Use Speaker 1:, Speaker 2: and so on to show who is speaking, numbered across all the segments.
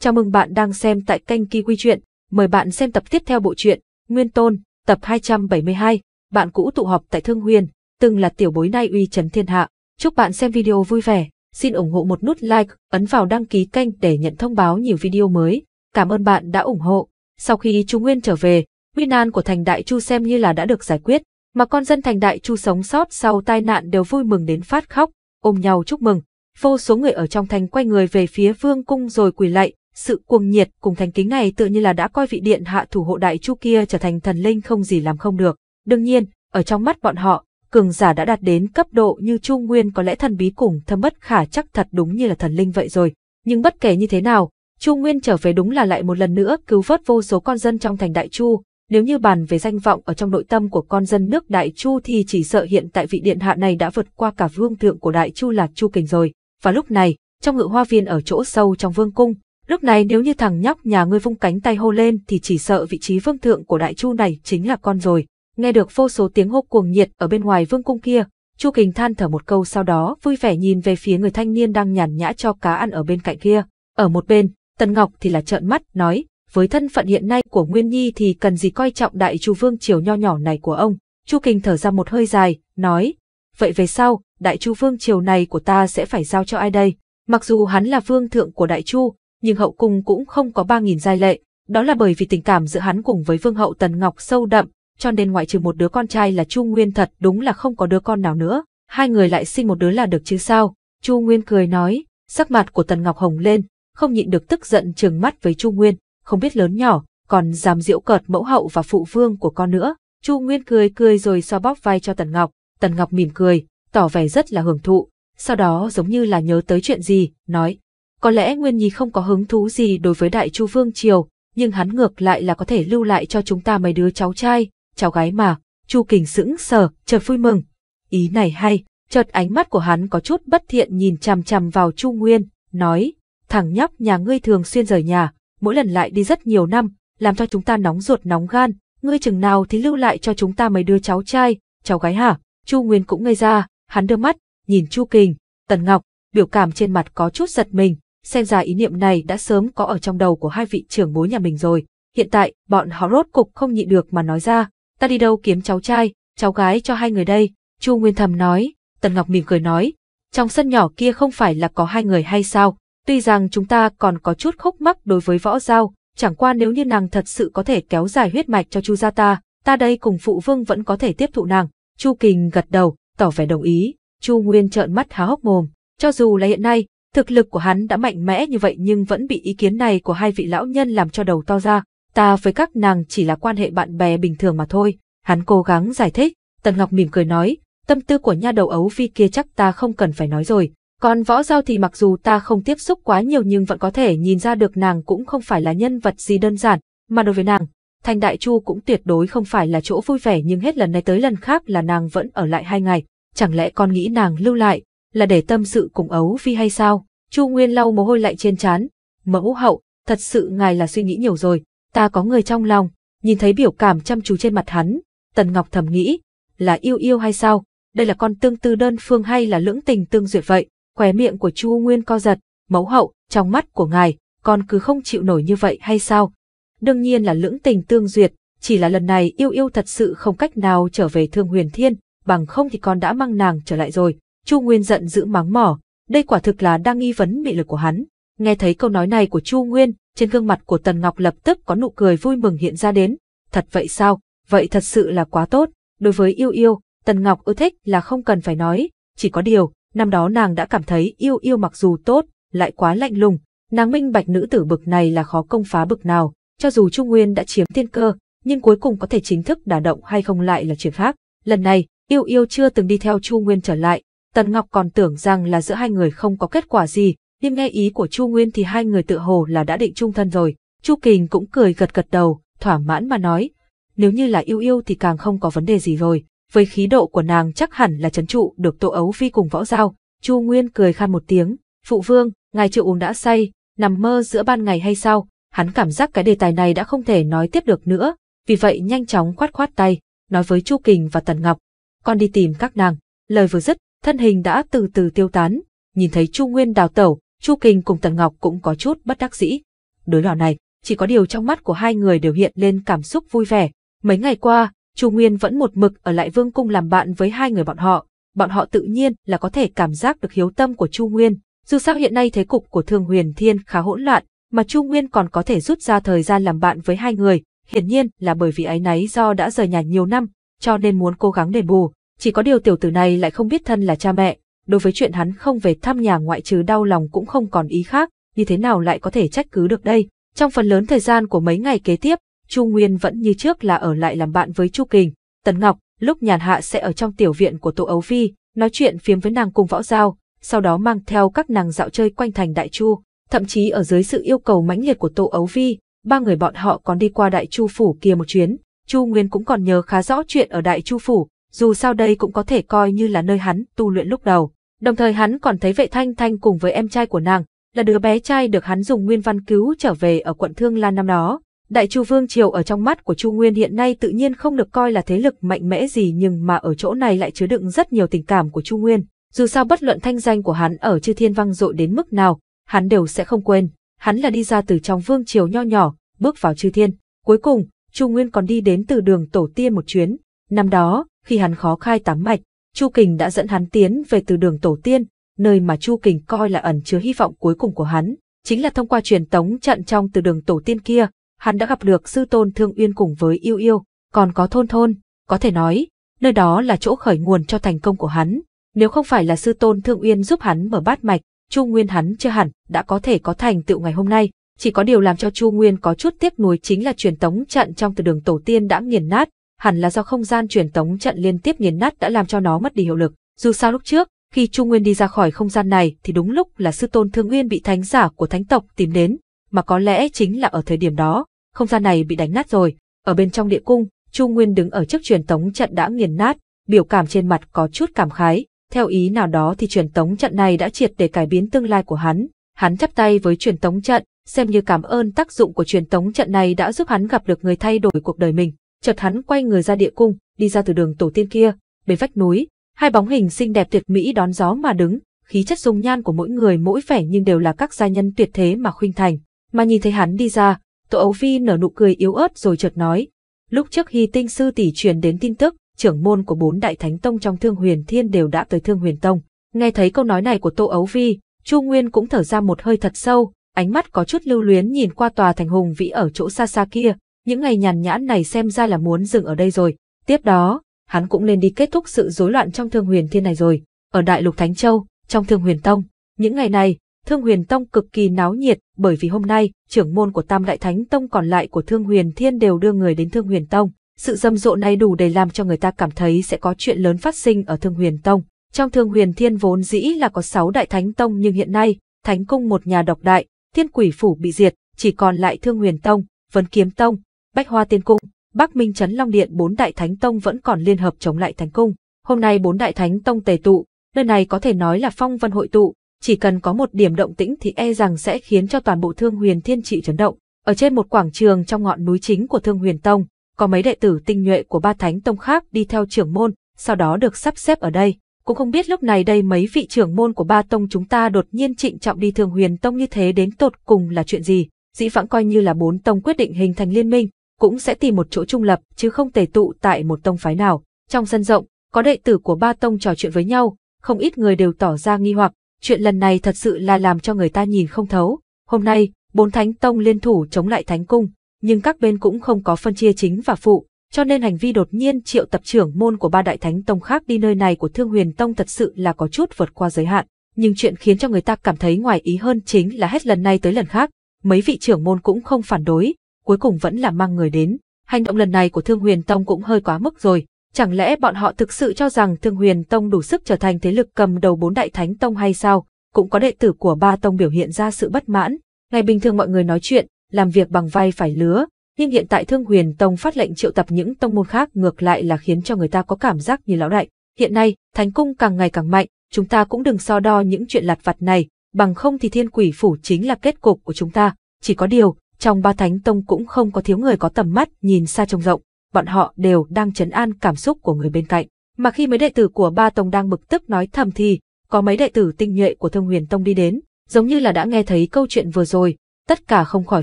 Speaker 1: Chào mừng bạn đang xem tại kênh Kiwi Chuyện. Mời bạn xem tập tiếp theo bộ truyện Nguyên Tôn, tập 272. Bạn cũ tụ họp tại Thương Huyền, từng là tiểu bối nay uy chấn thiên hạ. Chúc bạn xem video vui vẻ. Xin ủng hộ một nút like, ấn vào đăng ký kênh để nhận thông báo nhiều video mới. Cảm ơn bạn đã ủng hộ. Sau khi Trung Nguyên trở về, nguy nan của thành Đại Chu xem như là đã được giải quyết, mà con dân thành Đại Chu sống sót sau tai nạn đều vui mừng đến phát khóc, ôm nhau chúc mừng. Vô số người ở trong thành quay người về phía vương cung rồi quỳ lạy, sự cuồng nhiệt cùng thành kính này tự như là đã coi vị điện hạ thủ hộ đại chu kia trở thành thần linh không gì làm không được. Đương nhiên, ở trong mắt bọn họ, cường giả đã đạt đến cấp độ như Chu Nguyên có lẽ thần bí cùng thâm bất khả chắc thật đúng như là thần linh vậy rồi. Nhưng bất kể như thế nào, Chu Nguyên trở về đúng là lại một lần nữa cứu vớt vô số con dân trong thành Đại Chu. Nếu như bàn về danh vọng ở trong nội tâm của con dân nước Đại Chu thì chỉ sợ hiện tại vị điện hạ này đã vượt qua cả vương thượng của Đại Chu là Chu Kình rồi. Và lúc này, trong ngự hoa viên ở chỗ sâu trong vương cung, Lúc này nếu như thằng nhóc nhà ngươi vung cánh tay hô lên thì chỉ sợ vị trí vương thượng của đại chu này chính là con rồi. Nghe được vô số tiếng hô cuồng nhiệt ở bên ngoài vương cung kia, Chu Kình than thở một câu sau đó vui vẻ nhìn về phía người thanh niên đang nhàn nhã cho cá ăn ở bên cạnh kia. Ở một bên, Tần Ngọc thì là trợn mắt, nói, với thân phận hiện nay của Nguyên Nhi thì cần gì coi trọng đại chu vương triều nho nhỏ này của ông. Chu Kình thở ra một hơi dài, nói, vậy về sau, đại chu vương triều này của ta sẽ phải giao cho ai đây? Mặc dù hắn là vương thượng của đại chu, nhưng hậu cung cũng không có ba nghìn giai lệ. Đó là bởi vì tình cảm giữa hắn cùng với vương hậu Tần Ngọc sâu đậm, cho nên ngoại trừ một đứa con trai là Chu Nguyên thật đúng là không có đứa con nào nữa. Hai người lại sinh một đứa là được chứ sao? Chu Nguyên cười nói, sắc mặt của Tần Ngọc hồng lên, không nhịn được tức giận trừng mắt với Chu Nguyên, không biết lớn nhỏ, còn dám diễu cợt mẫu hậu và phụ vương của con nữa. Chu Nguyên cười cười rồi xoa so bóp vai cho Tần Ngọc, Tần Ngọc mỉm cười, tỏ vẻ rất là hưởng thụ, sau đó giống như là nhớ tới chuyện gì, nói, có lẽ Nguyên Nhi không có hứng thú gì đối với Đại Chu Vương Triều, nhưng hắn ngược lại là có thể lưu lại cho chúng ta mấy đứa cháu trai, cháu gái mà. Chu Kình sững sờ, chợt vui mừng. Ý này hay, chợt ánh mắt của hắn có chút bất thiện nhìn chằm chằm vào Chu Nguyên, nói, thằng nhóc nhà ngươi thường xuyên rời nhà, mỗi lần lại đi rất nhiều năm, làm cho chúng ta nóng ruột nóng gan, ngươi chừng nào thì lưu lại cho chúng ta mấy đứa cháu trai, cháu gái hả? Chu Nguyên cũng ngây ra, hắn đưa mắt, nhìn Chu Kình, Tần Ngọc, biểu cảm trên mặt có chút giật mình, xem ra ý niệm này đã sớm có ở trong đầu của hai vị trưởng bối nhà mình rồi. Hiện tại, bọn họ rốt cục không nhịn được mà nói ra, ta đi đâu kiếm cháu trai, cháu gái cho hai người đây, Chu Nguyên thầm nói, Tần Ngọc mỉm cười nói, trong sân nhỏ kia không phải là có hai người hay sao, tuy rằng chúng ta còn có chút khúc mắc đối với võ giao, chẳng qua nếu như nàng thật sự có thể kéo dài huyết mạch cho Chu gia ta, ta đây cùng phụ vương vẫn có thể tiếp thụ nàng. Chu Kình gật đầu, tỏ vẻ đồng ý, Chu Nguyên trợn mắt há hốc mồm, cho dù là hiện nay, Thực lực của hắn đã mạnh mẽ như vậy nhưng vẫn bị ý kiến này của hai vị lão nhân làm cho đầu to ra. Ta với các nàng chỉ là quan hệ bạn bè bình thường mà thôi. Hắn cố gắng giải thích. Tần Ngọc mỉm cười nói, tâm tư của nha đầu ấu phi kia chắc ta không cần phải nói rồi. Còn võ giao thì mặc dù ta không tiếp xúc quá nhiều nhưng vẫn có thể nhìn ra được nàng cũng không phải là nhân vật gì đơn giản, mà đối với nàng, Thanh Đại Chu cũng tuyệt đối không phải là chỗ vui vẻ nhưng hết lần này tới lần khác là nàng vẫn ở lại hai ngày. Chẳng lẽ con nghĩ nàng lưu lại, là để tâm sự cùng ấu phi hay sao? Chu Nguyên lau mồ hôi lạnh trên trán, mẫu hậu, thật sự ngài là suy nghĩ nhiều rồi, ta có người trong lòng, nhìn thấy biểu cảm chăm chú trên mặt hắn, Tần Ngọc thầm nghĩ, là yêu yêu hay sao, đây là con tương tư đơn phương hay là lưỡng tình tương duyệt vậy, khóe miệng của Chu Nguyên co giật, mẫu hậu, trong mắt của ngài, con cứ không chịu nổi như vậy hay sao? Đương nhiên là lưỡng tình tương duyệt, chỉ là lần này yêu yêu thật sự không cách nào trở về thương huyền thiên, bằng không thì con đã mang nàng trở lại rồi. Chu Nguyên giận dữ mắng mỏ, đây quả thực là đang nghi vấn bị lực của hắn. Nghe thấy câu nói này của Chu Nguyên, trên gương mặt của Tần Ngọc lập tức có nụ cười vui mừng hiện ra đến. Thật vậy sao? Vậy thật sự là quá tốt. Đối với yêu yêu, Tần Ngọc ưa thích là không cần phải nói. Chỉ có điều, năm đó nàng đã cảm thấy yêu yêu mặc dù tốt, lại quá lạnh lùng. Nàng minh bạch nữ tử bực này là khó công phá bực nào. Cho dù Chu Nguyên đã chiếm tiên cơ, nhưng cuối cùng có thể chính thức đả động hay không lại là chuyện khác. Lần này, yêu yêu chưa từng đi theo Chu Nguyên trở lại, Tần Ngọc còn tưởng rằng là giữa hai người không có kết quả gì, nhưng nghe ý của Chu Nguyên thì hai người tự hồ là đã định chung thân rồi. Chu Kình cũng cười gật gật đầu, thỏa mãn mà nói, nếu như là yêu yêu thì càng không có vấn đề gì rồi, với khí độ của nàng chắc hẳn là trấn trụ được Tô Ấu Phi cùng võ giao. Chu Nguyên cười khan một tiếng, "Phụ vương, ngài chịu uống đã say, nằm mơ giữa ban ngày hay sao?" Hắn cảm giác cái đề tài này đã không thể nói tiếp được nữa, vì vậy nhanh chóng khoát khoát tay, nói với Chu Kình và Tần Ngọc, "Con đi tìm các nàng." Lời vừa dứt, thân hình đã từ từ tiêu tán, nhìn thấy Chu Nguyên đào tẩu, Chu Kình cùng Tần Ngọc cũng có chút bất đắc dĩ. Đối đỏ này, chỉ có điều trong mắt của hai người đều hiện lên cảm xúc vui vẻ. Mấy ngày qua, Chu Nguyên vẫn một mực ở lại vương cung làm bạn với hai người bọn họ, bọn họ tự nhiên là có thể cảm giác được hiếu tâm của Chu Nguyên. Dù sao hiện nay thế cục của Thường Huyền Thiên khá hỗn loạn, mà Chu Nguyên còn có thể rút ra thời gian làm bạn với hai người, hiển nhiên là bởi vì ấy náy do đã rời nhà nhiều năm, cho nên muốn cố gắng đền bù. Chỉ có điều tiểu tử này lại không biết thân là cha mẹ, đối với chuyện hắn không về thăm nhà ngoại trừ đau lòng cũng không còn ý khác, như thế nào lại có thể trách cứ được đây. Trong phần lớn thời gian của mấy ngày kế tiếp, Chu Nguyên vẫn như trước là ở lại làm bạn với Chu Kình, tần Ngọc, lúc nhàn hạ sẽ ở trong tiểu viện của tổ Ấu Phi, nói chuyện phiếm với nàng cùng võ giao, sau đó mang theo các nàng dạo chơi quanh thành Đại Chu, thậm chí ở dưới sự yêu cầu mãnh liệt của tổ Ấu Phi, ba người bọn họ còn đi qua Đại Chu phủ kia một chuyến. Chu Nguyên cũng còn nhớ khá rõ chuyện ở Đại Chu phủ, dù sao đây cũng có thể coi như là nơi hắn tu luyện lúc đầu. Đồng thời hắn còn thấy vệ thanh thanh cùng với em trai của nàng, là đứa bé trai được hắn dùng nguyên văn cứu trở về ở quận Thương Lan năm đó. Đại Chu Vương Triều ở trong mắt của Chu Nguyên hiện nay tự nhiên không được coi là thế lực mạnh mẽ gì nhưng mà ở chỗ này lại chứa đựng rất nhiều tình cảm của Chu Nguyên. Dù sao bất luận thanh danh của hắn ở chư thiên vang dội đến mức nào, hắn đều sẽ không quên. Hắn là đi ra từ trong Vương Triều nho nhỏ, bước vào chư thiên. Cuối cùng, Chu Nguyên còn đi đến từ đường Tổ Tiên một chuyến. Năm đó, khi hắn khó khai tám mạch, Chu Kình đã dẫn hắn tiến về từ đường tổ tiên, nơi mà Chu Kình coi là ẩn chứa hy vọng cuối cùng của hắn, chính là thông qua truyền tống trận trong từ đường tổ tiên kia, hắn đã gặp được sư tôn Thương Uyên cùng với Yêu Yêu, còn có thôn thôn, có thể nói, nơi đó là chỗ khởi nguồn cho thành công của hắn, nếu không phải là sư tôn Thương Uyên giúp hắn mở bát mạch, Chu Nguyên hắn chưa hẳn đã có thể có thành tựu ngày hôm nay, chỉ có điều làm cho Chu Nguyên có chút tiếc nuối chính là truyền tống trận trong từ đường tổ tiên đã nghiền nát, hẳn là do không gian truyền tống trận liên tiếp nghiền nát đã làm cho nó mất đi hiệu lực. Dù sao lúc trước, khi Chu Nguyên đi ra khỏi không gian này thì đúng lúc là sư tôn Thương Nguyên bị thánh giả của thánh tộc tìm đến, mà có lẽ chính là ở thời điểm đó, không gian này bị đánh nát rồi. Ở bên trong địa cung, Chu Nguyên đứng ở trước truyền tống trận đã nghiền nát, biểu cảm trên mặt có chút cảm khái, theo ý nào đó thì truyền tống trận này đã triệt để cải biến tương lai của hắn. Hắn chắp tay với truyền tống trận, xem như cảm ơn tác dụng của truyền tống trận này đã giúp hắn gặp được người thay đổi cuộc đời mình chợt hắn quay người ra địa cung, đi ra từ đường tổ tiên kia, bên vách núi, hai bóng hình xinh đẹp tuyệt mỹ đón gió mà đứng, khí chất dung nhan của mỗi người mỗi vẻ nhưng đều là các gia nhân tuyệt thế mà khuynh thành. Mà nhìn thấy hắn đi ra, Tô Ấu Phi nở nụ cười yếu ớt rồi chợt nói, lúc trước Hy Tinh sư tỷ truyền đến tin tức, trưởng môn của bốn đại thánh tông trong Thương Huyền Thiên đều đã tới Thương Huyền Tông. Nghe thấy câu nói này của Tô Ấu Phi, Chu Nguyên cũng thở ra một hơi thật sâu, ánh mắt có chút lưu luyến nhìn qua tòa thành hùng vĩ ở chỗ xa xa kia, những ngày nhàn nhãn này xem ra là muốn dừng ở đây rồi. Tiếp đó, hắn cũng nên đi kết thúc sự rối loạn trong Thương Huyền Thiên này rồi. Ở Đại Lục Thánh Châu, trong Thương Huyền Tông, những ngày này, Thương Huyền Tông cực kỳ náo nhiệt bởi vì hôm nay, trưởng môn của Tam Đại Thánh Tông còn lại của Thương Huyền Thiên đều đưa người đến Thương Huyền Tông. Sự râm rộ này đủ để làm cho người ta cảm thấy sẽ có chuyện lớn phát sinh ở Thương Huyền Tông. Trong Thương Huyền Thiên vốn dĩ là có 6 đại thánh tông nhưng hiện nay, thánh cung một nhà độc đại, Thiên Quỷ phủ bị diệt, chỉ còn lại Thương Huyền Tông, Vấn Kiếm Tông, Bách Hoa Tiên Cung, Bắc Minh chấn Long Điện bốn đại thánh tông vẫn còn liên hợp chống lại thánh cung. Hôm nay bốn đại thánh tông tề tụ, nơi này có thể nói là phong vân hội tụ, chỉ cần có một điểm động tĩnh thì e rằng sẽ khiến cho toàn bộ Thương Huyền Thiên Trị chấn động. Ở trên một quảng trường trong ngọn núi chính của Thương Huyền Tông, có mấy đệ tử tinh nhuệ của ba thánh tông khác đi theo trưởng môn, sau đó được sắp xếp ở đây. Cũng không biết lúc này đây mấy vị trưởng môn của ba tông chúng ta đột nhiên trịnh trọng đi Thương Huyền Tông như thế đến tột cùng là chuyện gì. Dĩ vãng coi như là bốn tông quyết định hình thành liên minh, cũng sẽ tìm một chỗ trung lập chứ không tề tụ tại một tông phái nào. Trong sân rộng, có đệ tử của ba tông trò chuyện với nhau, không ít người đều tỏ ra nghi hoặc, chuyện lần này thật sự là làm cho người ta nhìn không thấu. Hôm nay, bốn thánh tông liên thủ chống lại thánh cung, nhưng các bên cũng không có phân chia chính và phụ, cho nên hành vi đột nhiên triệu tập trưởng môn của ba đại thánh tông khác đi nơi này của Thương Huyền Tông thật sự là có chút vượt qua giới hạn. Nhưng chuyện khiến cho người ta cảm thấy ngoài ý hơn chính là hết lần này tới lần khác, mấy vị trưởng môn cũng không phản đối, cuối cùng vẫn là mang người đến. Hành động lần này của Thương Huyền Tông cũng hơi quá mức rồi, chẳng lẽ bọn họ thực sự cho rằng Thương Huyền Tông đủ sức trở thành thế lực cầm đầu bốn đại thánh tông hay sao? Cũng có đệ tử của ba tông biểu hiện ra sự bất mãn, ngày bình thường mọi người nói chuyện, làm việc bằng vai phải lứa, nhưng hiện tại Thương Huyền Tông phát lệnh triệu tập những tông môn khác ngược lại là khiến cho người ta có cảm giác như lão đại. Hiện nay, thánh cung càng ngày càng mạnh, chúng ta cũng đừng so đo những chuyện lặt vặt này, bằng không thì thiên quỷ phủ chính là kết cục của chúng ta, chỉ có điều, trong ba thánh tông cũng không có thiếu người có tầm mắt nhìn xa trông rộng, bọn họ đều đang chấn an cảm xúc của người bên cạnh. Mà khi mấy đệ tử của ba tông đang bực tức nói thầm thì, có mấy đệ tử tinh nhuệ của thương Huyền Tông đi đến, giống như là đã nghe thấy câu chuyện vừa rồi, tất cả không khỏi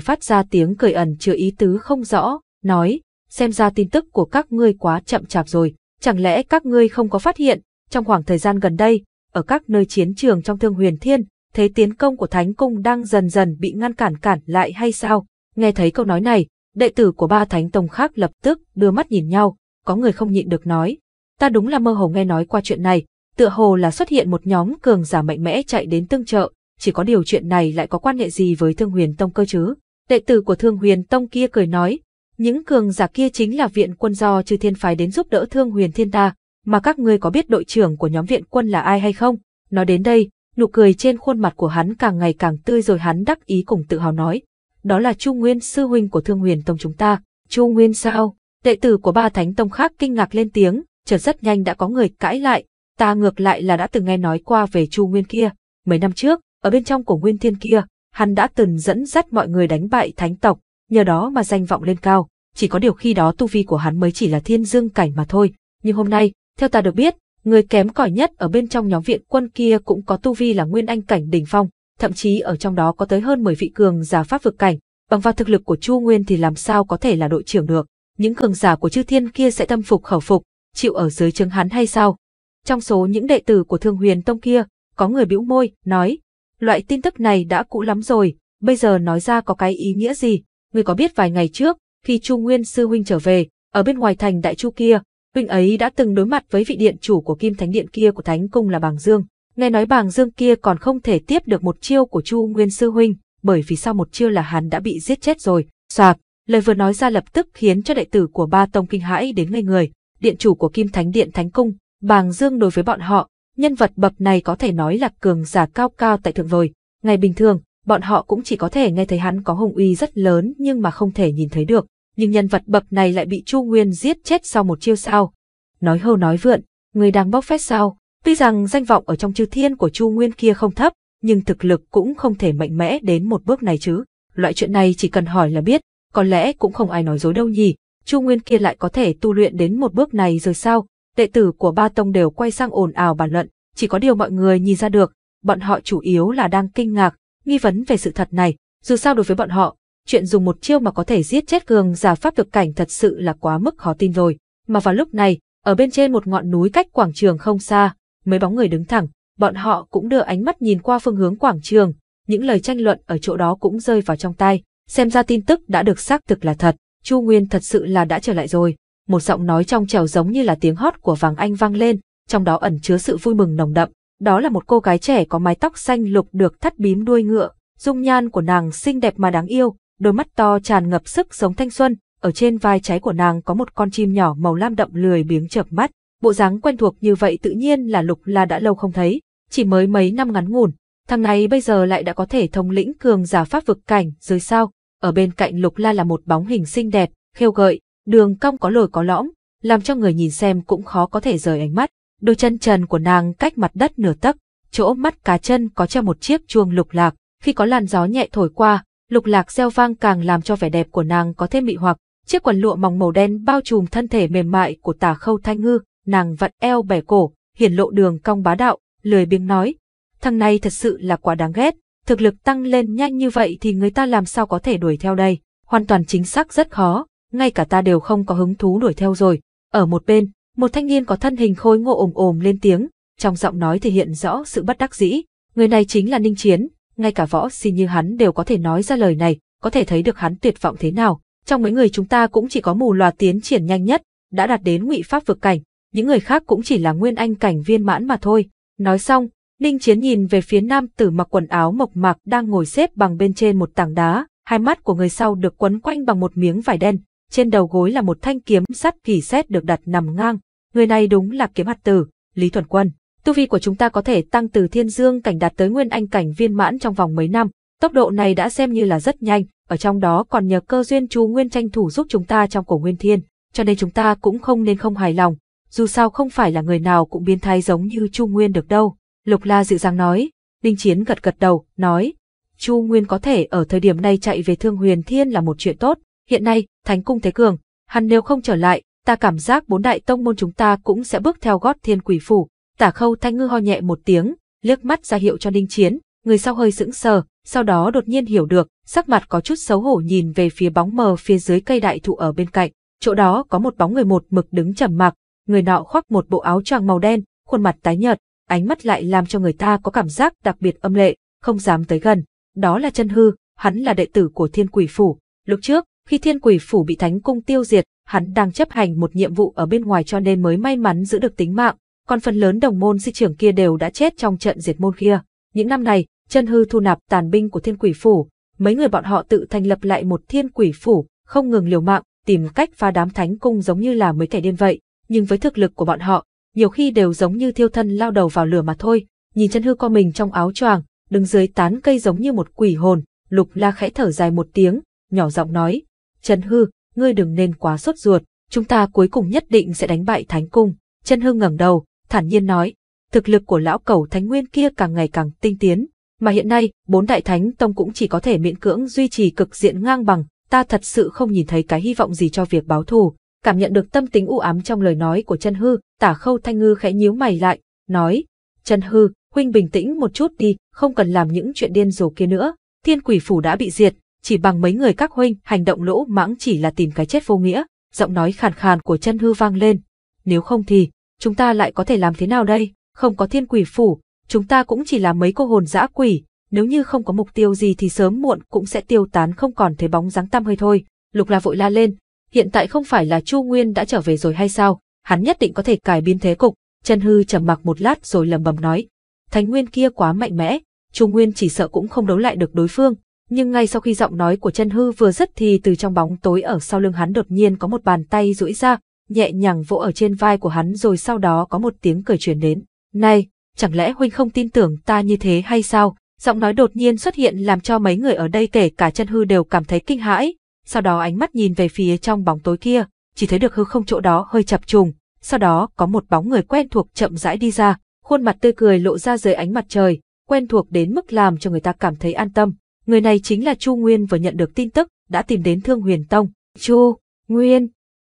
Speaker 1: phát ra tiếng cười ẩn chứa ý tứ không rõ, nói, xem ra tin tức của các ngươi quá chậm chạp rồi, chẳng lẽ các ngươi không có phát hiện, trong khoảng thời gian gần đây, ở các nơi chiến trường trong Thương Huyền Thiên, thế tiến công của Thánh Cung đang dần dần bị ngăn cản cản lại hay sao? Nghe thấy câu nói này, đệ tử của ba Thánh Tông khác lập tức đưa mắt nhìn nhau, có người không nhịn được nói. Ta đúng là mơ hồ nghe nói qua chuyện này, tựa hồ là xuất hiện một nhóm cường giả mạnh mẽ chạy đến tương trợ, chỉ có điều chuyện này lại có quan hệ gì với Thương Huyền Tông cơ chứ? Đệ tử của Thương Huyền Tông kia cười nói, những cường giả kia chính là viện quân do chư thiên phái đến giúp đỡ Thương Huyền Thiên ta, mà các ngươi có biết đội trưởng của nhóm viện quân là ai hay không? Nói đến đây, nụ cười trên khuôn mặt của hắn càng ngày càng tươi rồi hắn đắc ý cùng tự hào nói. Đó là Chu Nguyên sư huynh của Thương Huyền Tông chúng ta, Chu Nguyên sao? Đệ tử của ba thánh tông khác kinh ngạc lên tiếng, chợt rất nhanh đã có người cãi lại, ta ngược lại là đã từng nghe nói qua về Chu Nguyên kia, mấy năm trước, ở bên trong của Nguyên Thiên kia, hắn đã từng dẫn dắt mọi người đánh bại thánh tộc, nhờ đó mà danh vọng lên cao, chỉ có điều khi đó tu vi của hắn mới chỉ là thiên dương cảnh mà thôi, nhưng hôm nay, theo ta được biết, Người kém cỏi nhất ở bên trong nhóm viện quân kia cũng có tu vi là nguyên anh cảnh đỉnh phong, thậm chí ở trong đó có tới hơn 10 vị cường giả pháp vực cảnh, bằng vào thực lực của Chu Nguyên thì làm sao có thể là đội trưởng được. Những cường giả của chư thiên kia sẽ tâm phục khẩu phục, chịu ở dưới chứng hắn hay sao? Trong số những đệ tử của Thương Huyền Tông kia, có người bĩu môi, nói, loại tin tức này đã cũ lắm rồi, bây giờ nói ra có cái ý nghĩa gì? Người có biết vài ngày trước, khi Chu Nguyên Sư Huynh trở về, ở bên ngoài thành Đại Chu kia, huynh ấy đã từng đối mặt với vị điện chủ của kim thánh điện kia của thánh cung là Bàng Dương. Nghe nói Bàng Dương kia còn không thể tiếp được một chiêu của Chu Nguyên Sư Huynh, bởi vì sau một chiêu là hắn đã bị giết chết rồi. Soạc, lời vừa nói ra lập tức khiến cho đệ tử của ba tông kinh hãi đến ngây người. Điện chủ của Kim Thánh Điện Thánh Cung, Bàng Dương đối với bọn họ, nhân vật bậc này có thể nói là cường giả cao cao tại thượng rồi. Ngày bình thường, bọn họ cũng chỉ có thể nghe thấy hắn có hùng uy rất lớn nhưng mà không thể nhìn thấy được nhưng nhân vật bập này lại bị Chu Nguyên giết chết sau một chiêu sao. Nói hâu nói vượn, người đang bóc phét sao, tuy rằng danh vọng ở trong chư thiên của Chu Nguyên kia không thấp, nhưng thực lực cũng không thể mạnh mẽ đến một bước này chứ. Loại chuyện này chỉ cần hỏi là biết, có lẽ cũng không ai nói dối đâu nhỉ, Chu Nguyên kia lại có thể tu luyện đến một bước này rồi sao? Đệ tử của ba tông đều quay sang ồn ào bàn luận, chỉ có điều mọi người nhìn ra được, bọn họ chủ yếu là đang kinh ngạc, nghi vấn về sự thật này, dù sao đối với bọn họ, chuyện dùng một chiêu mà có thể giết chết cường giả pháp thực cảnh thật sự là quá mức khó tin rồi. Mà vào lúc này, ở bên trên một ngọn núi cách quảng trường không xa, mấy bóng người đứng thẳng, bọn họ cũng đưa ánh mắt nhìn qua phương hướng quảng trường, những lời tranh luận ở chỗ đó cũng rơi vào trong tai, xem ra tin tức đã được xác thực là thật, Chu Nguyên thật sự là đã trở lại rồi. Một giọng nói trong trèo giống như là tiếng hót của Vàng Anh vang lên, trong đó ẩn chứa sự vui mừng nồng đậm. Đó là một cô gái trẻ có mái tóc xanh lục được thắt bím đuôi ngựa, dung nhan của nàng xinh đẹp mà đáng yêu, đôi mắt to tràn ngập sức sống thanh xuân, ở trên vai trái của nàng có một con chim nhỏ màu lam đậm lười biếng chợp mắt, bộ dáng quen thuộc như vậy tự nhiên là Lục La đã lâu không thấy, chỉ mới mấy năm ngắn ngủn, thằng này bây giờ lại đã có thể thông lĩnh cường giả pháp vực cảnh dưới sao? Ở bên cạnh Lục La là một bóng hình xinh đẹp, khêu gợi, đường cong có lồi có lõm, làm cho người nhìn xem cũng khó có thể rời ánh mắt. Đôi chân trần của nàng cách mặt đất nửa tấc, chỗ mắt cá chân có treo một chiếc chuông lục lạc, khi có làn gió nhẹ thổi qua, lục lạc gieo vang càng làm cho vẻ đẹp của nàng có thêm mị hoặc. Chiếc quần lụa mỏng màu đen bao trùm thân thể mềm mại của tà khâu thanh ngư, nàng vặn eo bẻ cổ, hiển lộ đường cong bá đạo, lười biếng nói. Thằng này thật sự là quá đáng ghét, thực lực tăng lên nhanh như vậy thì người ta làm sao có thể đuổi theo đây, hoàn toàn chính xác rất khó, ngay cả ta đều không có hứng thú đuổi theo rồi. Ở một bên, một thanh niên có thân hình khôi ngô ồm ồm lên tiếng, trong giọng nói thể hiện rõ sự bất đắc dĩ. Người này chính là Ninh Chiến, ngay cả võ si như hắn đều có thể nói ra lời này, có thể thấy được hắn tuyệt vọng thế nào. Trong mấy người chúng ta cũng chỉ có mù loà tiến triển nhanh nhất, đã đạt đến ngụy pháp vực cảnh, những người khác cũng chỉ là nguyên anh cảnh viên mãn mà thôi. Nói xong, Ninh Chiến nhìn về phía nam tử mặc quần áo mộc mạc đang ngồi xếp bằng bên trên một tảng đá, hai mắt của người sau được quấn quanh bằng một miếng vải đen, trên đầu gối là một thanh kiếm sắt kỳ xét được đặt nằm ngang. Người này đúng là kiếm hạt tử, Lý Thuần Quân. Tu vi của chúng ta có thể tăng từ thiên dương cảnh đạt tới nguyên anh cảnh viên mãn trong vòng mấy năm, tốc độ này đã xem như là rất nhanh, ở trong đó còn nhờ cơ duyên chú nguyên tranh thủ giúp chúng ta trong cổ nguyên thiên, cho nên chúng ta cũng không nên không hài lòng, dù sao không phải là người nào cũng biến thái giống như chu nguyên được đâu. Lục La dịu dàng nói, Đinh Chiến gật gật đầu, nói, Chu Nguyên có thể ở thời điểm này chạy về Thương Huyền Thiên là một chuyện tốt, hiện nay, Thánh Cung Thế Cường, hắn nếu không trở lại, ta cảm giác bốn đại tông môn chúng ta cũng sẽ bước theo gót thiên quỷ phủ, Tả khâu thanh ngư ho nhẹ một tiếng, liếc mắt ra hiệu cho ninh chiến, người sau hơi sững sờ, sau đó đột nhiên hiểu được, sắc mặt có chút xấu hổ nhìn về phía bóng mờ phía dưới cây đại thụ ở bên cạnh, chỗ đó có một bóng người một mực đứng trầm mặc, người nọ khoác một bộ áo choàng màu đen, khuôn mặt tái nhợt, ánh mắt lại làm cho người ta có cảm giác đặc biệt âm lệ, không dám tới gần. Đó là chân hư, hắn là đệ tử của Thiên Quỷ Phủ. Lúc trước, khi Thiên Quỷ Phủ bị Thánh Cung tiêu diệt, hắn đang chấp hành một nhiệm vụ ở bên ngoài cho nên mới may mắn giữ được tính mạng còn phần lớn đồng môn di trưởng kia đều đã chết trong trận diệt môn kia. Những năm này, chân hư thu nạp tàn binh của thiên quỷ phủ, mấy người bọn họ tự thành lập lại một thiên quỷ phủ, không ngừng liều mạng, tìm cách phá đám thánh cung giống như là mấy kẻ điên vậy, nhưng với thực lực của bọn họ, nhiều khi đều giống như thiêu thân lao đầu vào lửa mà thôi. Nhìn chân hư co mình trong áo choàng, đứng dưới tán cây giống như một quỷ hồn, Lục La khẽ thở dài một tiếng, nhỏ giọng nói: "Chân hư, ngươi đừng nên quá sốt ruột, chúng ta cuối cùng nhất định sẽ đánh bại Thánh cung." Chân hư ngẩng đầu, thản nhiên nói, thực lực của lão cẩu thánh nguyên kia càng ngày càng tinh tiến, mà hiện nay, bốn đại thánh tông cũng chỉ có thể miễn cưỡng duy trì cực diện ngang bằng, ta thật sự không nhìn thấy cái hy vọng gì cho việc báo thù. Cảm nhận được tâm tính u ám trong lời nói của chân hư, tả khâu thanh ngư khẽ nhíu mày lại, nói, chân hư, huynh bình tĩnh một chút đi, không cần làm những chuyện điên rồ kia nữa, thiên quỷ phủ đã bị diệt, chỉ bằng mấy người các huynh, hành động lỗ mãng chỉ là tìm cái chết vô nghĩa, giọng nói khàn khàn của chân hư vang lên. Nếu không thì, chúng ta lại có thể làm thế nào đây? Không có thiên quỷ phủ, chúng ta cũng chỉ là mấy cô hồn dã quỷ, nếu như không có mục tiêu gì thì sớm muộn cũng sẽ tiêu tán không còn thấy bóng dáng tăm hơi thôi. Lục La vội la lên, hiện tại không phải là Chu Nguyên đã trở về rồi hay sao? Hắn nhất định có thể cải biến thế cục. Trần Hư trầm mặc một lát rồi lầm bầm nói, Thánh Nguyên kia quá mạnh mẽ, Chu Nguyên chỉ sợ cũng không đấu lại được đối phương. Nhưng ngay sau khi giọng nói của Trần Hư vừa dứt thì từ trong bóng tối ở sau lưng hắn đột nhiên có một bàn tay duỗi ra, nhẹ nhàng vỗ ở trên vai của hắn rồi sau đó có một tiếng cười truyền đến. Này, chẳng lẽ huynh không tin tưởng ta như thế hay sao? Giọng nói đột nhiên xuất hiện làm cho mấy người ở đây kể cả chân hư đều cảm thấy kinh hãi, sau đó ánh mắt nhìn về phía trong bóng tối kia, chỉ thấy được hư không chỗ đó hơi chập trùng, sau đó có một bóng người quen thuộc chậm rãi đi ra, khuôn mặt tươi cười lộ ra dưới ánh mặt trời, quen thuộc đến mức làm cho người ta cảm thấy an tâm. Người này chính là Chu Nguyên vừa nhận được tin tức, đã tìm đến Thương Huyền Tông. Chu, Nguyên,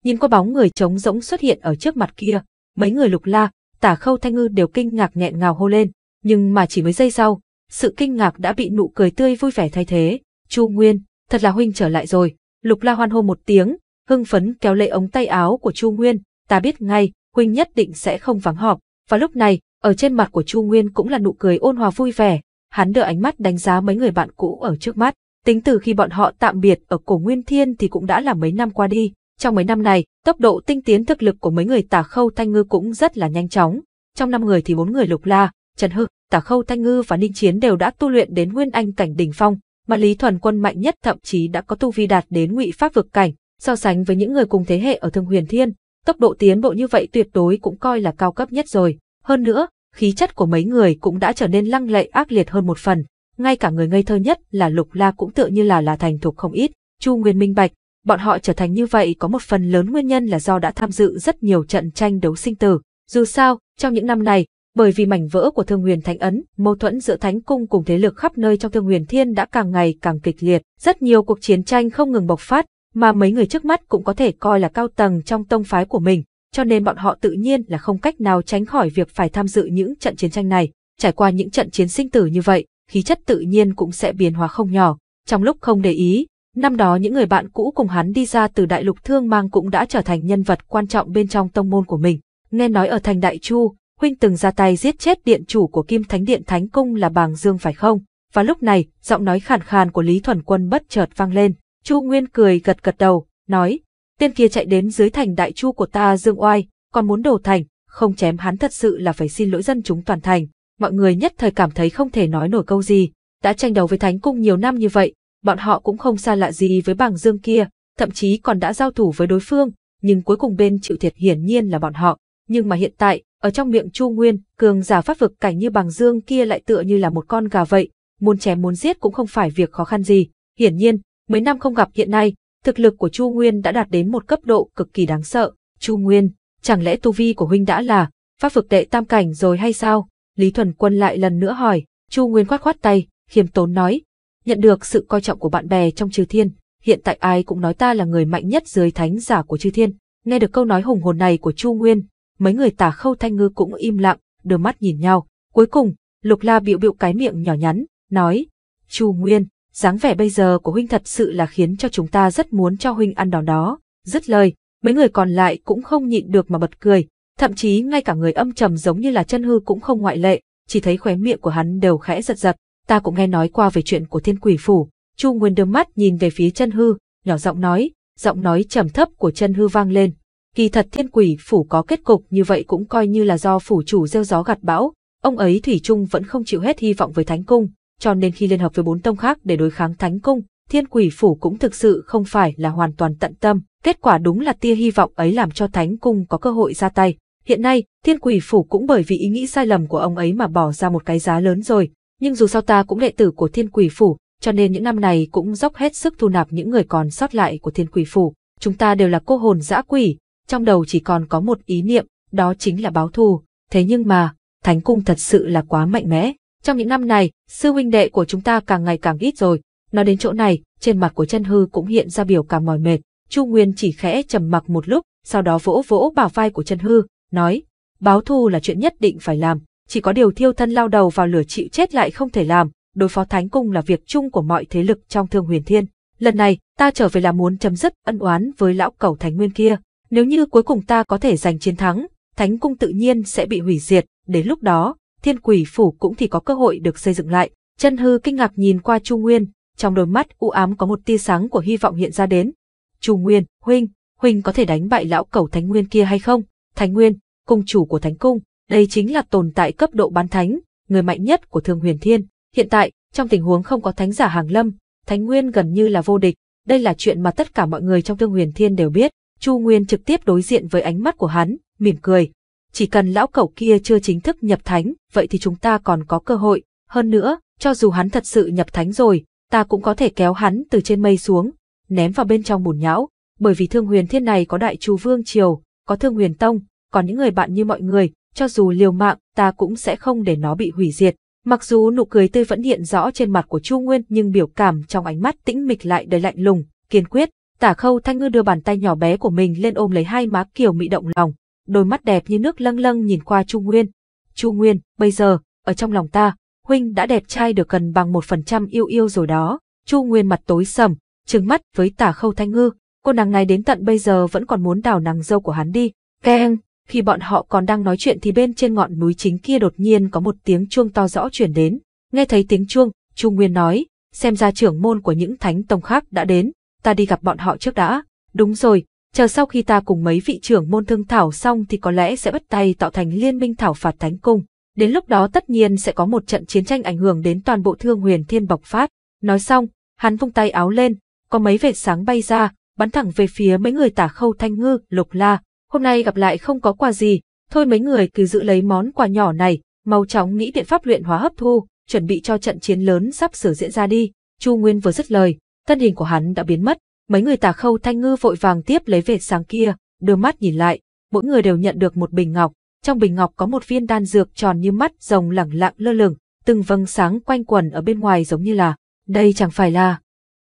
Speaker 1: Nhìn qua bóng người trống rỗng xuất hiện ở trước mặt kia, mấy người lục la, tả khâu thanh ngư đều kinh ngạc nghẹn ngào hô lên, nhưng mà chỉ mấy giây sau, sự kinh ngạc đã bị nụ cười tươi vui vẻ thay thế. Chu Nguyên, thật là huynh trở lại rồi, lục la hoan hô một tiếng, hưng phấn kéo lấy ống tay áo của Chu Nguyên, ta biết ngay, huynh nhất định sẽ không vắng họp, và lúc này, ở trên mặt của Chu Nguyên cũng là nụ cười ôn hòa vui vẻ, hắn đưa ánh mắt đánh giá mấy người bạn cũ ở trước mắt. Tính từ khi bọn họ tạm biệt ở cổ Nguyên Thiên thì cũng đã là mấy năm qua đi, trong mấy năm này, tốc độ tinh tiến thực lực của mấy người tà khâu thanh ngư cũng rất là nhanh chóng. Trong năm người thì bốn người lục la, Trần Hư, tà khâu thanh ngư và Ninh Chiến đều đã tu luyện đến nguyên anh cảnh đỉnh phong, mà Lý Thuần Quân mạnh nhất thậm chí đã có tu vi đạt đến ngụy pháp vực cảnh. So sánh với những người cùng thế hệ ở Thương Huyền Thiên, tốc độ tiến bộ như vậy tuyệt đối cũng coi là cao cấp nhất rồi. Hơn nữa, khí chất của mấy người cũng đã trở nên lăng lệ ác liệt hơn một phần. Ngay cả người ngây thơ nhất là Lục La cũng tựa như là là thành thục không ít. Chu Nguyên minh bạch, Bọn họ trở thành như vậy có một phần lớn nguyên nhân là do đã tham dự rất nhiều trận tranh đấu sinh tử. Dù sao, trong những năm này, bởi vì mảnh vỡ của Thương Huyền Thánh Ấn, mâu thuẫn giữa Thánh Cung cùng thế lực khắp nơi trong Thương Huyền Thiên đã càng ngày càng kịch liệt. Rất nhiều cuộc chiến tranh không ngừng bộc phát, mà mấy người trước mắt cũng có thể coi là cao tầng trong tông phái của mình, cho nên bọn họ tự nhiên là không cách nào tránh khỏi việc phải tham dự những trận chiến tranh này. Trải qua những trận chiến sinh tử như vậy, khí chất tự nhiên cũng sẽ biến hóa không nhỏ. Trong lúc không để ý, Năm đó những người bạn cũ cùng hắn đi ra từ đại lục thương mang cũng đã trở thành nhân vật quan trọng bên trong tông môn của mình. Nghe nói ở thành Đại Chu, huynh từng ra tay giết chết điện chủ của Kim Thánh Điện Thánh Cung là Bàng Dương phải không? Và lúc này, giọng nói khàn khàn của Lý Thuần Quân bất chợt vang lên. Chu Nguyên cười gật gật đầu, nói, tên kia chạy đến dưới thành Đại Chu của ta Dương Oai, còn muốn đổ thành, không chém hắn thật sự là phải xin lỗi dân chúng toàn thành. Mọi người nhất thời cảm thấy không thể nói nổi câu gì, đã tranh đấu với Thánh Cung nhiều năm như vậy, bọn họ cũng không xa lạ gì với bảng dương kia, thậm chí còn đã giao thủ với đối phương, nhưng cuối cùng bên chịu thiệt hiển nhiên là bọn họ. Nhưng mà hiện tại, ở trong miệng Chu Nguyên, cường giả pháp vực cảnh như bảng dương kia lại tựa như là một con gà vậy, muốn chém muốn giết cũng không phải việc khó khăn gì. Hiển nhiên, mấy năm không gặp hiện nay, thực lực của Chu Nguyên đã đạt đến một cấp độ cực kỳ đáng sợ. Chu Nguyên, chẳng lẽ tu vi của huynh đã là pháp vực đệ tam cảnh rồi hay sao? Lý Thuần Quân lại lần nữa hỏi, Chu Nguyên khoát khoát tay, khiêm tốn nói, nhận được sự coi trọng của bạn bè trong chư thiên. Hiện tại ai cũng nói ta là người mạnh nhất dưới thánh giả của chư thiên. Nghe được câu nói hùng hồn này của Chu Nguyên, mấy người tả khâu thanh ngư cũng im lặng, đưa mắt nhìn nhau. Cuối cùng, Lục La biểu biểu cái miệng nhỏ nhắn, nói, Chu Nguyên, dáng vẻ bây giờ của huynh thật sự là khiến cho chúng ta rất muốn cho huynh ăn đòn đó. Dứt lời, mấy người còn lại cũng không nhịn được mà bật cười, thậm chí ngay cả người âm trầm giống như là chân hư cũng không ngoại lệ, chỉ thấy khóe miệng của hắn đều khẽ giật giật, ta cũng nghe nói qua về chuyện của thiên quỷ phủ. Chu Nguyên đưa mắt nhìn về phía chân hư, nhỏ giọng nói, giọng nói trầm thấp của chân hư vang lên. Kỳ thật thiên quỷ phủ có kết cục như vậy cũng coi như là do phủ chủ gieo gió gặt bão, ông ấy Thủy chung vẫn không chịu hết hy vọng với Thánh Cung, cho nên khi liên hợp với bốn tông khác để đối kháng Thánh Cung, thiên quỷ phủ cũng thực sự không phải là hoàn toàn tận tâm. Kết quả đúng là tia hy vọng ấy làm cho Thánh Cung có cơ hội ra tay. Hiện nay, thiên quỷ phủ cũng bởi vì ý nghĩ sai lầm của ông ấy mà bỏ ra một cái giá lớn rồi, nhưng dù sao ta cũng đệ tử của thiên quỷ phủ, cho nên những năm này cũng dốc hết sức thu nạp những người còn sót lại của thiên quỷ phủ. Chúng ta đều là cô hồn dã quỷ, trong đầu chỉ còn có một ý niệm, đó chính là báo thù. Thế nhưng mà, Thánh Cung thật sự là quá mạnh mẽ. Trong những năm này, sư huynh đệ của chúng ta càng ngày càng ít rồi. Nói đến chỗ này, trên mặt của chân hư cũng hiện ra biểu cảm mỏi mệt. Chu Nguyên chỉ khẽ trầm mặc một lúc, sau đó vỗ vỗ bảo vai của chân hư, nói, báo thù là chuyện nhất định phải làm chỉ có điều thiêu thân lao đầu vào lửa chịu chết lại không thể làm, đối phó Thánh Cung là việc chung của mọi thế lực trong thương huyền thiên. Lần này, ta trở về là muốn chấm dứt ân oán với lão cầu Thánh Nguyên kia. Nếu như cuối cùng ta có thể giành chiến thắng, Thánh Cung tự nhiên sẽ bị hủy diệt, đến lúc đó, thiên quỷ phủ cũng thì có cơ hội được xây dựng lại. Chân hư kinh ngạc nhìn qua Chu Nguyên, trong đôi mắt u ám có một tia sáng của hy vọng hiện ra đến. Chu Nguyên, huynh, huynh có thể đánh bại lão cầu Thánh Nguyên kia hay không? Thánh Nguyên, cung chủ của Thánh Cung, đây chính là tồn tại cấp độ bán thánh, người mạnh nhất của Thương Huyền Thiên. Hiện tại, trong tình huống không có thánh giả hàng lâm, thánh nguyên gần như là vô địch, đây là chuyện mà tất cả mọi người trong Thương Huyền Thiên đều biết. Chu Nguyên trực tiếp đối diện với ánh mắt của hắn, mỉm cười. Chỉ cần lão cẩu kia chưa chính thức nhập thánh, vậy thì chúng ta còn có cơ hội. Hơn nữa, cho dù hắn thật sự nhập thánh rồi, ta cũng có thể kéo hắn từ trên mây xuống, ném vào bên trong bùn nhão. Bởi vì thương huyền thiên này có đại chu vương triều, có thương huyền tông, còn những người bạn như mọi người, cho dù liều mạng, ta cũng sẽ không để nó bị hủy diệt. Mặc dù nụ cười tươi vẫn hiện rõ trên mặt của Chu Nguyên nhưng biểu cảm trong ánh mắt tĩnh mịch lại đầy lạnh lùng, kiên quyết. Tả khâu thanh ngư đưa bàn tay nhỏ bé của mình lên ôm lấy hai má kiều mị động lòng, đôi mắt đẹp như nước lâng lâng nhìn qua Chu Nguyên. Chu Nguyên, bây giờ, ở trong lòng ta, Huynh đã đẹp trai được gần bằng một phần trăm yêu yêu rồi đó. Chu Nguyên mặt tối sầm, trừng mắt với tả khâu thanh ngư, cô nàng này đến tận bây giờ vẫn còn muốn đào nàng dâu của hắn đi. Keng! Khi bọn họ còn đang nói chuyện thì bên trên ngọn núi chính kia đột nhiên có một tiếng chuông to rõ chuyển đến. Nghe thấy tiếng chuông, Chu Nguyên nói, xem ra trưởng môn của những thánh tông khác đã đến, ta đi gặp bọn họ trước đã. Đúng rồi, chờ sau khi ta cùng mấy vị trưởng môn thương thảo xong thì có lẽ sẽ bắt tay tạo thành liên minh thảo phạt thánh cung. Đến lúc đó tất nhiên sẽ có một trận chiến tranh ảnh hưởng đến toàn bộ thương huyền thiên bộc phát. Nói xong, hắn vung tay áo lên, có mấy vệt sáng bay ra, bắn thẳng về phía mấy người tả khâu thanh ngư, lục la, hôm nay gặp lại không có quà gì, thôi mấy người cứ giữ lấy món quà nhỏ này, mau chóng nghĩ biện pháp luyện hóa hấp thu, chuẩn bị cho trận chiến lớn sắp sửa diễn ra đi. Chu Nguyên vừa dứt lời, thân hình của hắn đã biến mất, mấy người tà khâu thanh ngư vội vàng tiếp lấy về sáng kia, đưa mắt nhìn lại, mỗi người đều nhận được một bình ngọc, trong bình ngọc có một viên đan dược tròn như mắt rồng lẳng lặng lơ lửng, từng vầng sáng quanh quần ở bên ngoài giống như là, đây chẳng phải là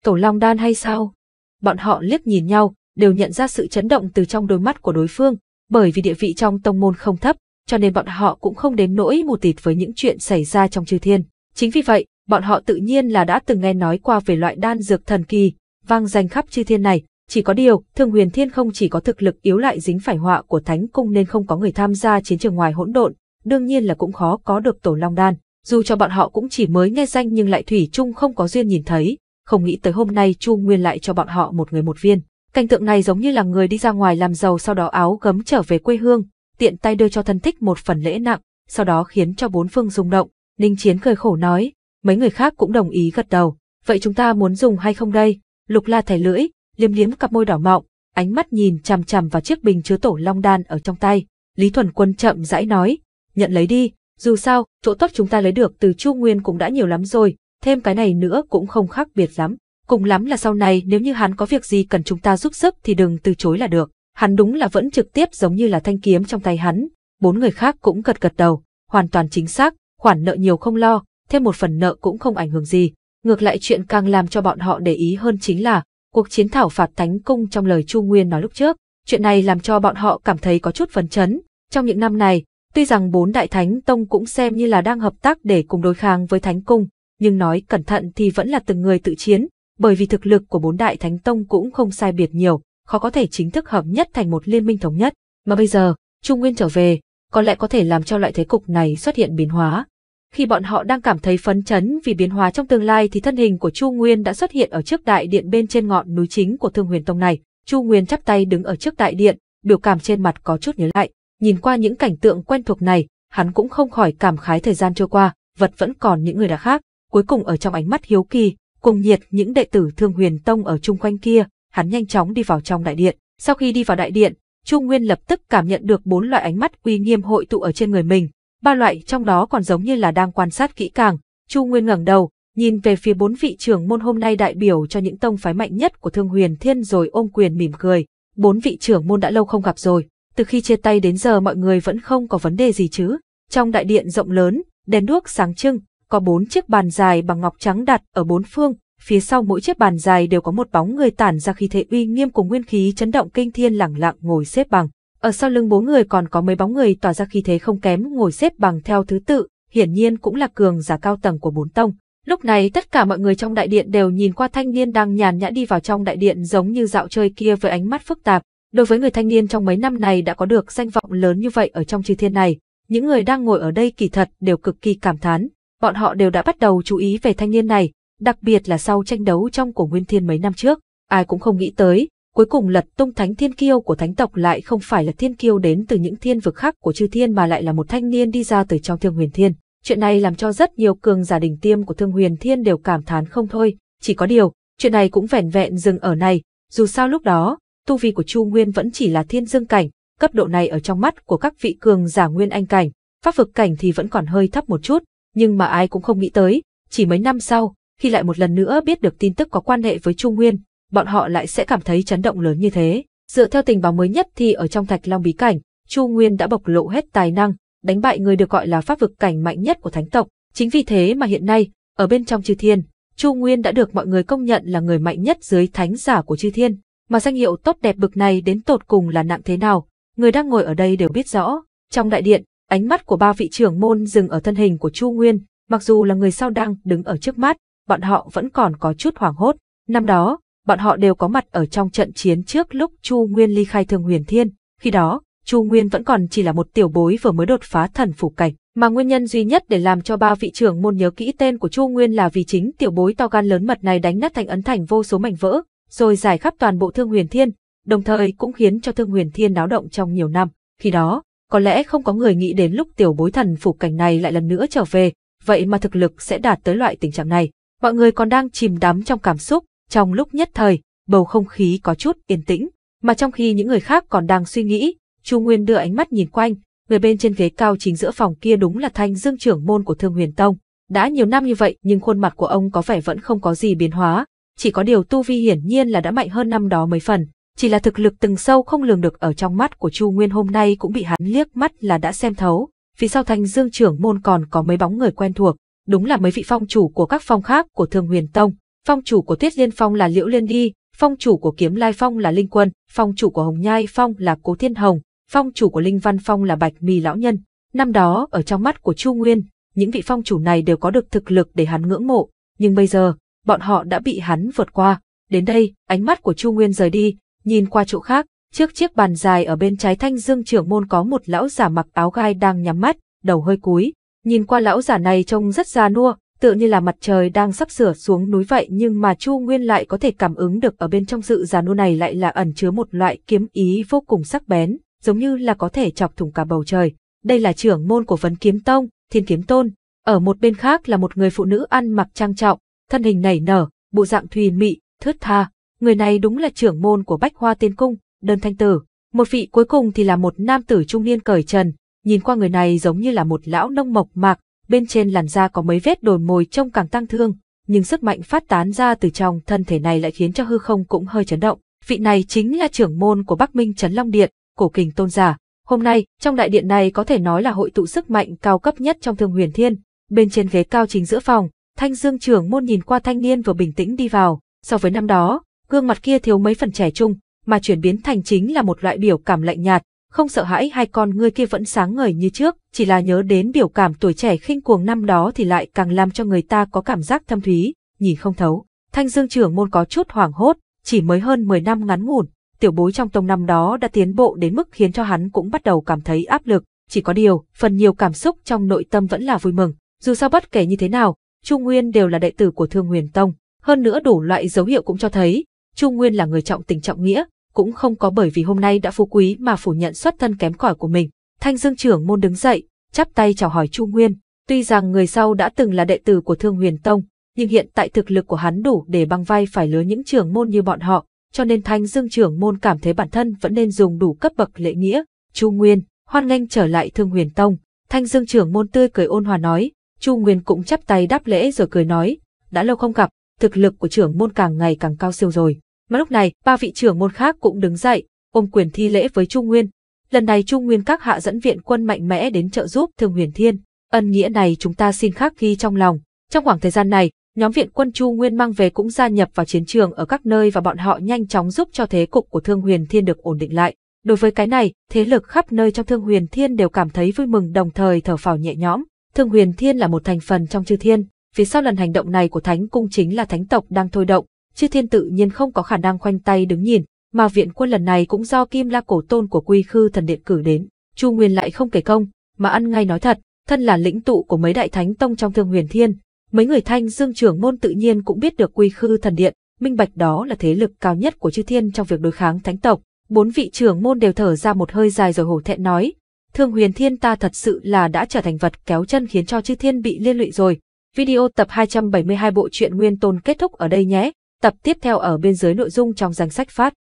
Speaker 1: tổ long đan hay sao? Bọn họ liếc nhìn nhau, đều nhận ra sự chấn động từ trong đôi mắt của đối phương, bởi vì địa vị trong tông môn không thấp, cho nên bọn họ cũng không đến nỗi mù tịt với những chuyện xảy ra trong chư thiên. Chính vì vậy, bọn họ tự nhiên là đã từng nghe nói qua về loại đan dược thần kỳ, vang danh khắp chư thiên này, chỉ có điều, Thương Huyền Thiên không chỉ có thực lực yếu lại dính phải họa của Thánh cung nên không có người tham gia chiến trường ngoài hỗn độn, đương nhiên là cũng khó có được Tổ Long đan, dù cho bọn họ cũng chỉ mới nghe danh nhưng lại thủy chung không có duyên nhìn thấy, không nghĩ tới hôm nay Chu Nguyên lại cho bọn họ một người một viên. Cảnh tượng này giống như là người đi ra ngoài làm giàu sau đó áo gấm trở về quê hương, tiện tay đưa cho thân thích một phần lễ nặng, sau đó khiến cho bốn phương rung động. Ninh Chiến cười khổ nói, mấy người khác cũng đồng ý gật đầu. Vậy chúng ta muốn dùng hay không đây? Lục la thẻ lưỡi, liếm liếm cặp môi đỏ mọng, ánh mắt nhìn chằm chằm vào chiếc bình chứa tổ long đan ở trong tay. Lý Thuần Quân chậm rãi nói, nhận lấy đi, dù sao, chỗ tốt chúng ta lấy được từ Chu Nguyên cũng đã nhiều lắm rồi, thêm cái này nữa cũng không khác biệt lắm. Cùng lắm là sau này nếu như hắn có việc gì cần chúng ta giúp sức thì đừng từ chối là được. Hắn đúng là vẫn trực tiếp giống như là thanh kiếm trong tay hắn. Bốn người khác cũng gật gật đầu, hoàn toàn chính xác, khoản nợ nhiều không lo, thêm một phần nợ cũng không ảnh hưởng gì. Ngược lại chuyện càng làm cho bọn họ để ý hơn chính là cuộc chiến thảo phạt thánh cung trong lời Chu Nguyên nói lúc trước. Chuyện này làm cho bọn họ cảm thấy có chút phấn chấn. Trong những năm này, tuy rằng bốn đại thánh tông cũng xem như là đang hợp tác để cùng đối kháng với thánh cung, nhưng nói cẩn thận thì vẫn là từng người tự chiến, bởi vì thực lực của bốn đại thánh tông cũng không sai biệt nhiều, khó có thể chính thức hợp nhất thành một liên minh thống nhất, mà bây giờ, Trung Nguyên trở về, có lẽ có thể làm cho loại thế cục này xuất hiện biến hóa. Khi bọn họ đang cảm thấy phấn chấn vì biến hóa trong tương lai thì thân hình của Chu Nguyên đã xuất hiện ở trước đại điện bên trên ngọn núi chính của Thương Huyền Tông này. Chu Nguyên chắp tay đứng ở trước đại điện, biểu cảm trên mặt có chút nhớ lại, nhìn qua những cảnh tượng quen thuộc này, hắn cũng không khỏi cảm khái thời gian trôi qua, vật vẫn còn những người đã khác, cuối cùng ở trong ánh mắt hiếu kỳ, cùng nhiệt những đệ tử Thương Huyền Tông ở chung quanh kia, hắn nhanh chóng đi vào trong đại điện. Sau khi đi vào đại điện, Chu Nguyên lập tức cảm nhận được bốn loại ánh mắt uy nghiêm hội tụ ở trên người mình, ba loại trong đó còn giống như là đang quan sát kỹ càng. Chu Nguyên ngẩng đầu, nhìn về phía bốn vị trưởng môn hôm nay đại biểu cho những tông phái mạnh nhất của Thương Huyền Thiên rồi ôm quyền mỉm cười. Bốn vị trưởng môn đã lâu không gặp rồi, từ khi chia tay đến giờ mọi người vẫn không có vấn đề gì chứ. Trong đại điện rộng lớn, đèn đuốc sáng trưng, có bốn chiếc bàn dài bằng ngọc trắng đặt ở bốn phương, phía sau mỗi chiếc bàn dài đều có một bóng người tản ra khí thế uy nghiêm cùng nguyên khí chấn động kinh thiên lẳng lặng ngồi xếp bằng. Ở sau lưng bốn người còn có mấy bóng người tỏa ra khí thế không kém ngồi xếp bằng theo thứ tự, hiển nhiên cũng là cường giả cao tầng của bốn tông. Lúc này tất cả mọi người trong đại điện đều nhìn qua thanh niên đang nhàn nhã đi vào trong đại điện giống như dạo chơi kia với ánh mắt phức tạp. Đối với người thanh niên trong mấy năm này đã có được danh vọng lớn như vậy ở trong chư thiên này, những người đang ngồi ở đây kỳ thật đều cực kỳ cảm thán, bọn họ đều đã bắt đầu chú ý về thanh niên này, đặc biệt là sau tranh đấu trong cổ Nguyên Thiên mấy năm trước, ai cũng không nghĩ tới, cuối cùng lật tung thánh thiên kiêu của thánh tộc lại không phải là thiên kiêu đến từ những thiên vực khác của chư thiên mà lại là một thanh niên đi ra từ trong thương huyền thiên. Chuyện này làm cho rất nhiều cường giả đình tiêm của thương huyền thiên đều cảm thán không thôi, chỉ có điều, chuyện này cũng vẻn vẹn dừng ở này, dù sao lúc đó, tu vi của Chu Nguyên vẫn chỉ là thiên dương cảnh, cấp độ này ở trong mắt của các vị cường giả nguyên anh cảnh, pháp vực cảnh thì vẫn còn hơi thấp một chút, nhưng mà ai cũng không nghĩ tới, chỉ mấy năm sau, khi lại một lần nữa biết được tin tức có quan hệ với Trung Nguyên, bọn họ lại sẽ cảm thấy chấn động lớn như thế. Dựa theo tình báo mới nhất thì ở trong Thạch Long bí cảnh, Chu Nguyên đã bộc lộ hết tài năng, đánh bại người được gọi là pháp vực cảnh mạnh nhất của thánh tộc. Chính vì thế mà hiện nay, ở bên trong chư thiên, Chu Nguyên đã được mọi người công nhận là người mạnh nhất dưới thánh giả của chư thiên. Mà danh hiệu tốt đẹp bực này đến tột cùng là nặng thế nào, người đang ngồi ở đây đều biết rõ. Trong đại điện, Ánh mắt của ba vị trưởng môn dừng ở thân hình của Chu Nguyên, mặc dù là người sau đang đứng ở trước mắt, bọn họ vẫn còn có chút hoảng hốt. Năm đó, bọn họ đều có mặt ở trong trận chiến trước lúc Chu Nguyên ly khai Thường Huyền Thiên. Khi đó, Chu Nguyên vẫn còn chỉ là một tiểu bối vừa mới đột phá thần phủ cảnh, mà nguyên nhân duy nhất để làm cho ba vị trưởng môn nhớ kỹ tên của Chu Nguyên là vì chính tiểu bối to gan lớn mật này đánh nát thành ấn thành vô số mảnh vỡ, rồi giải khắp toàn bộ Thương Huyền Thiên, đồng thời cũng khiến cho Thương Huyền Thiên náo động trong nhiều năm. Khi đó, có lẽ không có người nghĩ đến lúc tiểu bối thần phục cảnh này lại lần nữa trở về, vậy mà thực lực sẽ đạt tới loại tình trạng này. Mọi người còn đang chìm đắm trong cảm xúc, trong lúc nhất thời, bầu không khí có chút yên tĩnh, mà trong khi những người khác còn đang suy nghĩ, Chu Nguyên đưa ánh mắt nhìn quanh, người bên trên ghế cao chính giữa phòng kia đúng là Thanh Dương trưởng môn của Thương Huyền Tông. Đã nhiều năm như vậy nhưng khuôn mặt của ông có vẻ vẫn không có gì biến hóa, chỉ có điều tu vi hiển nhiên là đã mạnh hơn năm đó mấy phần, chỉ là thực lực từng sâu không lường được ở trong mắt của Chu Nguyên hôm nay cũng bị hắn liếc mắt là đã xem thấu. Phía sau Thanh Dương trưởng môn còn có mấy bóng người quen thuộc, đúng là mấy vị phong chủ của các phong khác của Thường Huyền Tông, phong chủ của Tuyết Liên Phong là Liễu Liên Đi, phong chủ của Kiếm Lai Phong là Linh Quân, phong chủ của Hồng Nhai Phong là Cố Thiên Hồng, phong chủ của Linh Văn Phong là Bạch Mì lão nhân. Năm đó ở trong mắt của Chu Nguyên, những vị phong chủ này đều có được thực lực để hắn ngưỡng mộ, nhưng bây giờ, bọn họ đã bị hắn vượt qua. Đến đây, ánh mắt của Chu Nguyên rời đi, Nhìn qua chỗ khác, trước chiếc bàn dài ở bên trái thanh dương trưởng môn có một lão giả mặc áo gai đang nhắm mắt, đầu hơi cúi. Nhìn qua lão giả này trông rất già nua, tựa như là mặt trời đang sắp sửa xuống núi vậy nhưng mà Chu Nguyên lại có thể cảm ứng được ở bên trong sự già nua này lại là ẩn chứa một loại kiếm ý vô cùng sắc bén, giống như là có thể chọc thủng cả bầu trời. Đây là trưởng môn của vấn kiếm tông, thiên kiếm tôn. Ở một bên khác là một người phụ nữ ăn mặc trang trọng, thân hình nảy nở, bộ dạng thùy mị, thướt tha, người này đúng là trưởng môn của Bách Hoa Tiên Cung, đơn thanh tử. Một vị cuối cùng thì là một nam tử trung niên cởi trần, nhìn qua người này giống như là một lão nông mộc mạc, bên trên làn da có mấy vết đồi mồi trông càng tăng thương, nhưng sức mạnh phát tán ra từ trong thân thể này lại khiến cho hư không cũng hơi chấn động. Vị này chính là trưởng môn của Bắc Minh Trấn Long Điện, cổ kình tôn giả. Hôm nay, trong đại điện này có thể nói là hội tụ sức mạnh cao cấp nhất trong thương huyền thiên. Bên trên ghế cao chính giữa phòng, Thanh Dương trưởng môn nhìn qua thanh niên vừa bình tĩnh đi vào. So với năm đó, gương mặt kia thiếu mấy phần trẻ trung, mà chuyển biến thành chính là một loại biểu cảm lạnh nhạt, không sợ hãi hai con ngươi kia vẫn sáng ngời như trước, chỉ là nhớ đến biểu cảm tuổi trẻ khinh cuồng năm đó thì lại càng làm cho người ta có cảm giác thâm thúy, nhìn không thấu. Thanh Dương trưởng môn có chút hoảng hốt, chỉ mới hơn 10 năm ngắn ngủn, tiểu bối trong tông năm đó đã tiến bộ đến mức khiến cho hắn cũng bắt đầu cảm thấy áp lực, chỉ có điều, phần nhiều cảm xúc trong nội tâm vẫn là vui mừng, dù sao bất kể như thế nào, Trung Nguyên đều là đệ tử của Thương Huyền Tông, hơn nữa đủ loại dấu hiệu cũng cho thấy, Chu Nguyên là người trọng tình trọng nghĩa, cũng không có bởi vì hôm nay đã phú quý mà phủ nhận xuất thân kém cỏi của mình. Thanh Dương trưởng môn đứng dậy, chắp tay chào hỏi Chu Nguyên, tuy rằng người sau đã từng là đệ tử của Thương Huyền Tông, nhưng hiện tại thực lực của hắn đủ để băng vai phải lứa những trưởng môn như bọn họ, cho nên Thanh Dương trưởng môn cảm thấy bản thân vẫn nên dùng đủ cấp bậc lễ nghĩa. Chu Nguyên, hoan nghênh trở lại Thương Huyền Tông. Thanh Dương trưởng môn tươi cười ôn hòa nói, Chu Nguyên cũng chắp tay đáp lễ rồi cười nói, đã lâu không gặp, thực lực của trưởng môn càng ngày càng cao siêu rồi. Mà lúc này, ba vị trưởng môn khác cũng đứng dậy, ôm quyền thi lễ với Trung Nguyên. Lần này Trung Nguyên các hạ dẫn viện quân mạnh mẽ đến trợ giúp Thương Huyền Thiên. Ân nghĩa này chúng ta xin khắc ghi trong lòng. Trong khoảng thời gian này, nhóm viện quân Chu Nguyên mang về cũng gia nhập vào chiến trường ở các nơi và bọn họ nhanh chóng giúp cho thế cục của Thương Huyền Thiên được ổn định lại. Đối với cái này, thế lực khắp nơi trong Thương Huyền Thiên đều cảm thấy vui mừng đồng thời thở phào nhẹ nhõm. Thương Huyền Thiên là một thành phần trong chư thiên, Phía sau lần hành động này của Thánh Cung chính là Thánh tộc đang thôi động, chư thiên tự nhiên không có khả năng khoanh tay đứng nhìn, mà viện quân lần này cũng do Kim La cổ tôn của Quy Khư thần điện cử đến. Chu Nguyên lại không kể công, mà ăn ngay nói thật, thân là lĩnh tụ của mấy đại thánh tông trong Thương Huyền Thiên, mấy người Thanh Dương trưởng môn tự nhiên cũng biết được Quy Khư thần điện, minh bạch đó là thế lực cao nhất của chư thiên trong việc đối kháng thánh tộc. Bốn vị trưởng môn đều thở ra một hơi dài rồi hổ thẹn nói, Thương Huyền Thiên ta thật sự là đã trở thành vật kéo chân khiến cho chư thiên bị liên lụy rồi, Video tập 272 bộ truyện nguyên tôn kết thúc ở đây nhé. Tập tiếp theo ở bên dưới nội dung trong danh sách phát.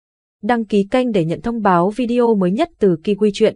Speaker 1: Đăng ký kênh để nhận thông báo video mới nhất từ Kiwi Truyện.